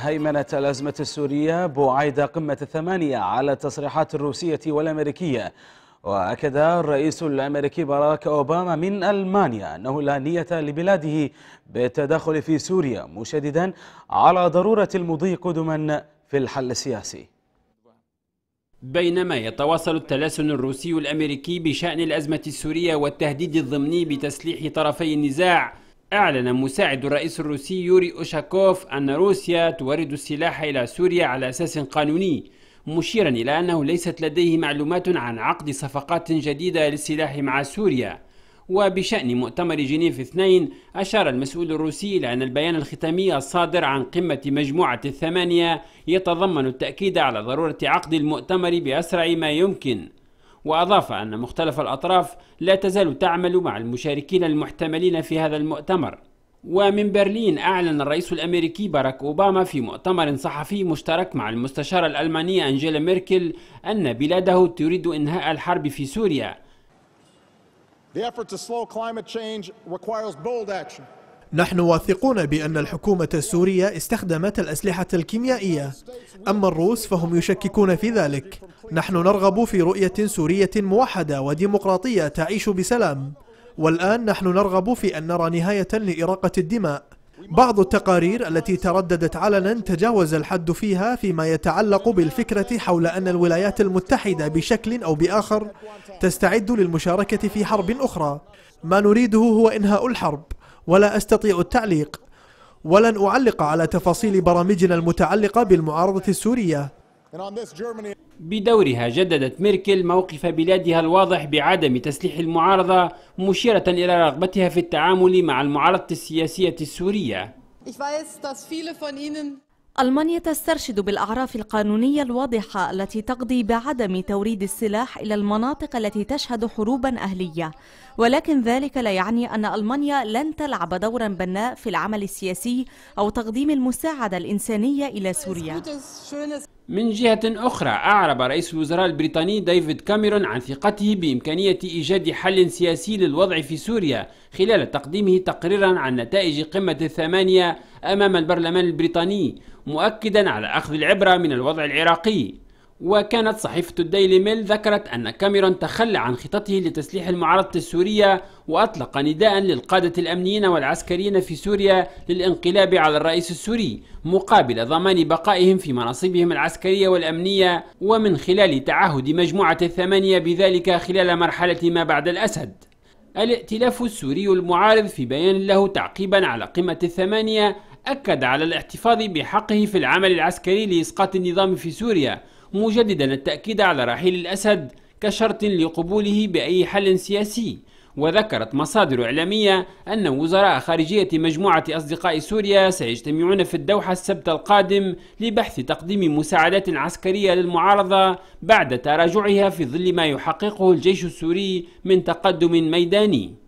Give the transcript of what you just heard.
هيمنة الأزمة السورية بعيد قمة الثمانية على التصريحات الروسية والأمريكية وأكد الرئيس الأمريكي باراك أوباما من ألمانيا أنه لا نية لبلاده بالتدخل في سوريا مشددا على ضرورة المضي قدما في الحل السياسي بينما يتواصل التلاسن الروسي الأمريكي بشأن الأزمة السورية والتهديد الضمني بتسليح طرفي النزاع أعلن مساعد الرئيس الروسي يوري أوشاكوف أن روسيا تورد السلاح إلى سوريا على أساس قانوني مشيرا إلى أنه ليست لديه معلومات عن عقد صفقات جديدة للسلاح مع سوريا وبشأن مؤتمر جنيف اثنين أشار المسؤول الروسي إلى أن البيان الختامي الصادر عن قمة مجموعة الثمانية يتضمن التأكيد على ضرورة عقد المؤتمر بأسرع ما يمكن وأضاف أن مختلف الأطراف لا تزال تعمل مع المشاركين المحتملين في هذا المؤتمر ومن برلين أعلن الرئيس الأمريكي باراك أوباما في مؤتمر صحفي مشترك مع المستشارة الألمانية أنجيلا ميركل أن بلاده تريد إنهاء الحرب في سوريا The effort to slow climate change requires bold action. نحن واثقون بأن الحكومة السورية استخدمت الأسلحة الكيميائية أما الروس فهم يشككون في ذلك نحن نرغب في رؤية سورية موحدة وديمقراطية تعيش بسلام والآن نحن نرغب في أن نرى نهاية لإراقة الدماء بعض التقارير التي ترددت علنا تجاوز الحد فيها فيما يتعلق بالفكرة حول أن الولايات المتحدة بشكل أو بآخر تستعد للمشاركة في حرب أخرى ما نريده هو إنهاء الحرب ولا أستطيع التعليق ولن أعلق على تفاصيل برامجنا المتعلقة بالمعارضة السورية بدورها جددت ميركل موقف بلادها الواضح بعدم تسليح المعارضة مشيرة إلى رغبتها في التعامل مع المعارضة السياسية السورية ألمانيا تسترشد بالأعراف القانونية الواضحة التي تقضي بعدم توريد السلاح إلى المناطق التي تشهد حروبا أهلية ولكن ذلك لا يعني أن ألمانيا لن تلعب دورا بناء في العمل السياسي أو تقديم المساعدة الإنسانية إلى سوريا من جهة أخرى أعرب رئيس الوزراء البريطاني ديفيد كاميرون عن ثقته بإمكانية إيجاد حل سياسي للوضع في سوريا خلال تقديمه تقريرا عن نتائج قمة الثمانية أمام البرلمان البريطاني مؤكدا على أخذ العبرة من الوضع العراقي وكانت صحيفة الديلي ميل ذكرت أن كاميرون تخلى عن خطته لتسليح المعارضة السورية وأطلق نداء للقادة الأمنيين والعسكريين في سوريا للانقلاب على الرئيس السوري مقابل ضمان بقائهم في مناصبهم العسكرية والأمنية ومن خلال تعهد مجموعة الثمانية بذلك خلال مرحلة ما بعد الأسد الائتلاف السوري المعارض في بيان له تعقيبا على قمة الثمانية أكد على الاحتفاظ بحقه في العمل العسكري لإسقاط النظام في سوريا مجددا التأكيد على رحيل الأسد كشرط لقبوله بأي حل سياسي وذكرت مصادر إعلامية أن وزراء خارجية مجموعة أصدقاء سوريا سيجتمعون في الدوحة السبت القادم لبحث تقديم مساعدات عسكرية للمعارضة بعد تراجعها في ظل ما يحققه الجيش السوري من تقدم ميداني